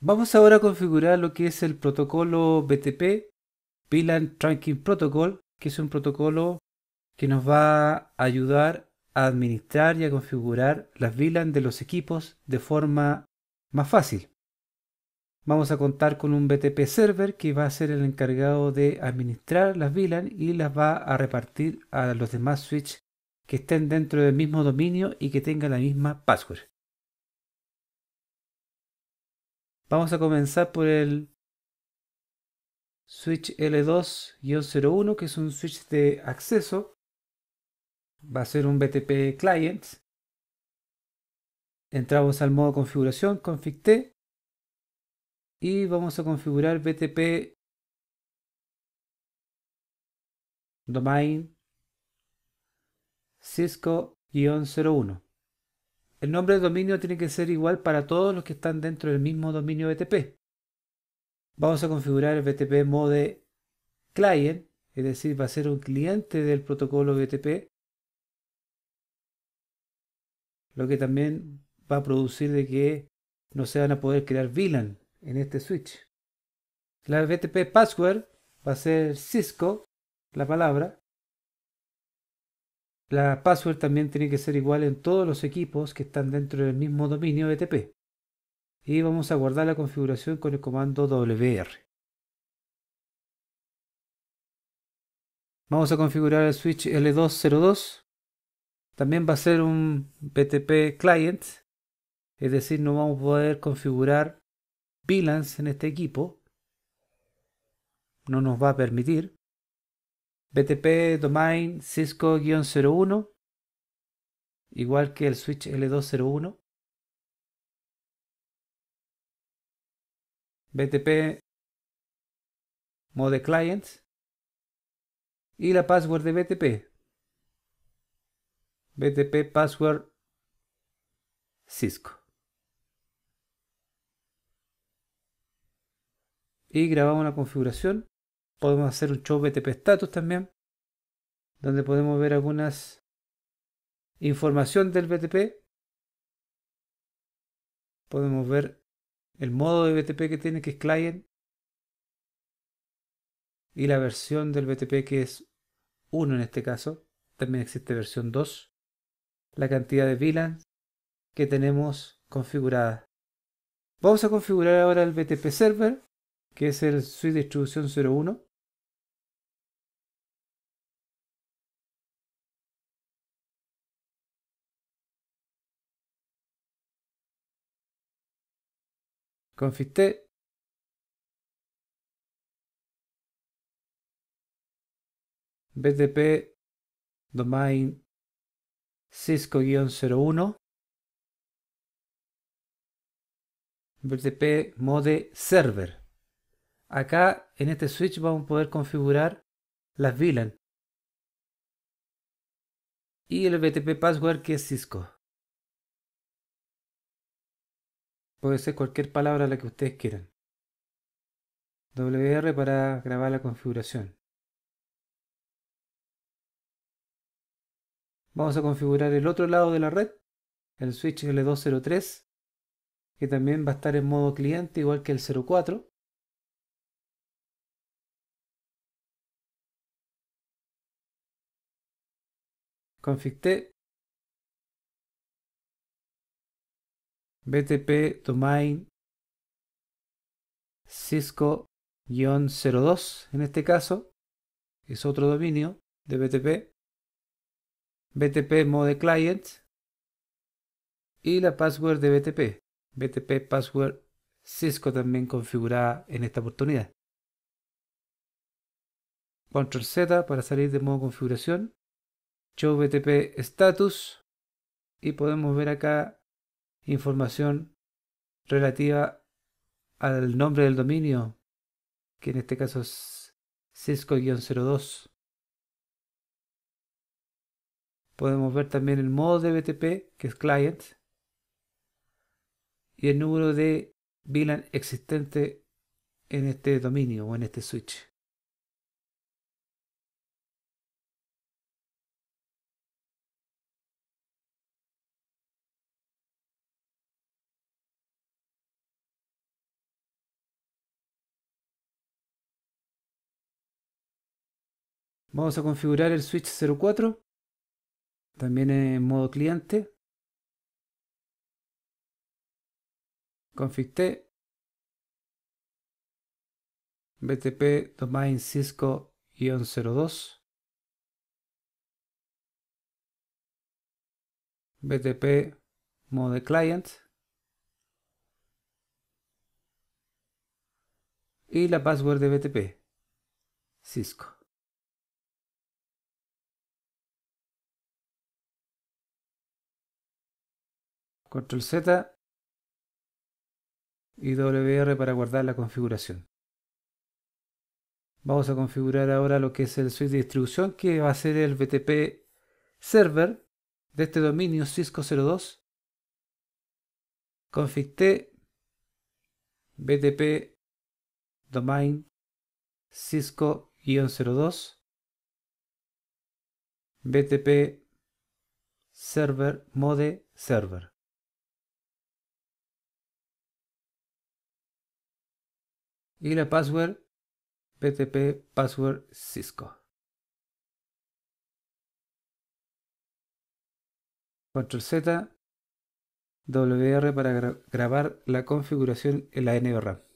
Vamos ahora a configurar lo que es el protocolo BTP, VLAN Trunking Protocol, que es un protocolo que nos va a ayudar a administrar y a configurar las VLAN de los equipos de forma más fácil. Vamos a contar con un BTP server que va a ser el encargado de administrar las VLAN y las va a repartir a los demás switches que estén dentro del mismo dominio y que tengan la misma password. Vamos a comenzar por el switch L2-01, que es un switch de acceso. Va a ser un BTP client. Entramos al modo configuración, config T. Y vamos a configurar BTP domain Cisco-01. El nombre de dominio tiene que ser igual para todos los que están dentro del mismo dominio BTP. Vamos a configurar el BTP mode client, es decir, va a ser un cliente del protocolo BTP, lo que también va a producir de que no se van a poder crear VLAN en este switch. La BTP password va a ser Cisco, la palabra, la password también tiene que ser igual en todos los equipos que están dentro del mismo dominio BTP. Y vamos a guardar la configuración con el comando WR. Vamos a configurar el switch L202. También va a ser un BTP client, es decir, no vamos a poder configurar VLANs en este equipo. No nos va a permitir. BTP domain Cisco-01, igual que el switch L201. BTP mode client y la password de BTP. BTP password Cisco. Y grabamos la configuración. Podemos hacer un show BTP Status también, donde podemos ver algunas información del BTP. Podemos ver el modo de BTP que tiene, que es client. Y la versión del BTP que es 1 en este caso. También existe versión 2. La cantidad de VLAN que tenemos configurada. Vamos a configurar ahora el BTP Server, que es el suite distribución 01. Configte BTP domain Cisco-01 BTP mode server. Acá en este switch vamos a poder configurar las VLAN y el BTP password que es Cisco. Puede ser cualquier palabra la que ustedes quieran. WR para grabar la configuración. Vamos a configurar el otro lado de la red, el switch L203, que también va a estar en modo cliente igual que el 04. Config BTP Domain Cisco-02 en este caso, es otro dominio de BTP, BTP Mode Client y la password de BTP, BTP Password Cisco también configurada en esta oportunidad. Control Z para salir de modo configuración, Show BTP Status y podemos ver acá información relativa al nombre del dominio, que en este caso es Cisco-02. Podemos ver también el modo de BTP, que es client, y el número de VLAN existente en este dominio o en este switch. Vamos a configurar el switch 04, también en modo cliente. Config T, BTP domain Cisco-02, BTP mode client y la password de BTP Cisco. Control Z y WR para guardar la configuración. Vamos a configurar ahora lo que es el switch de distribución que va a ser el BTP server de este dominio Cisco 02. Config T BTP domain Cisco-02 BTP server mode server. y la password PTP password Cisco. Control Z, WR para grabar la configuración en la NVRAM.